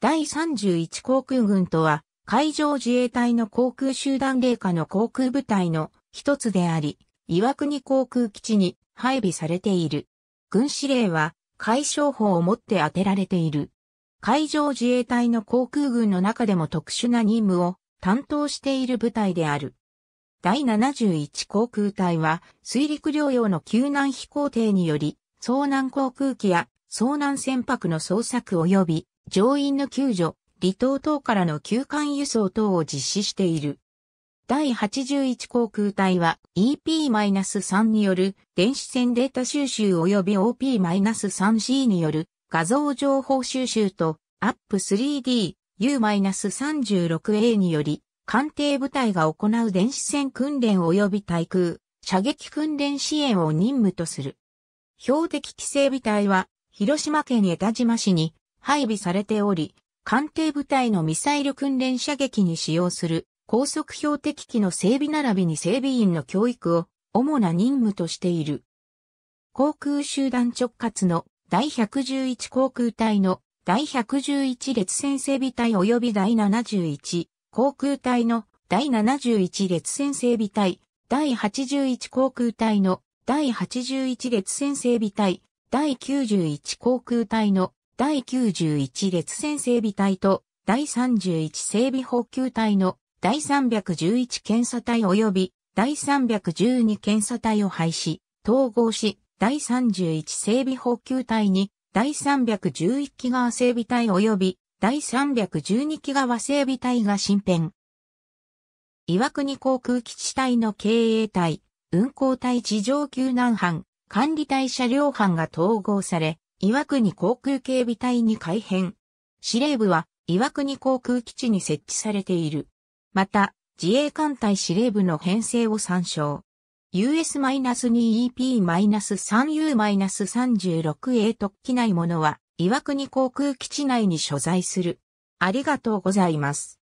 第31航空軍とは、海上自衛隊の航空集団霊下の航空部隊の一つであり、岩国航空基地に配備されている。軍司令は、海将法をもって当てられている。海上自衛隊の航空軍の中でも特殊な任務を担当している部隊である。第71航空隊は水陸両用の救難飛行艇により、遭難航空機や遭難船舶の捜索及び乗員の救助、離島等からの休艦輸送等を実施している。第81航空隊は EP-3 による電子線データ収集及び OP-3C による画像情報収集と UP3D U-36A により艦艇部隊が行う電子戦訓練及び対空射撃訓練支援を任務とする。標的規制部隊は広島県江田島市に配備されており、艦艇部隊のミサイル訓練射撃に使用する高速標的機の整備並びに整備員の教育を主な任務としている。航空集団直轄の第111航空隊の第111列戦整備隊及び第71航空隊の第71列戦整備隊、第81航空隊の第81列戦整備隊、第91航空隊の第91列戦整備隊と第31整備補給隊の第311検査隊及び第312検査隊を廃止、統合し、第31整備補給隊に第311機側整備隊及び第312機側整備隊が新編。岩国航空基地隊の経営隊、運航隊地上救難班、管理隊車両班が統合され、岩国航空警備隊に改編。司令部は岩国航空基地に設置されている。また、自衛艦隊司令部の編成を参照。US-2EP-3U-36A 特機内ものは岩国航空基地内に所在する。ありがとうございます。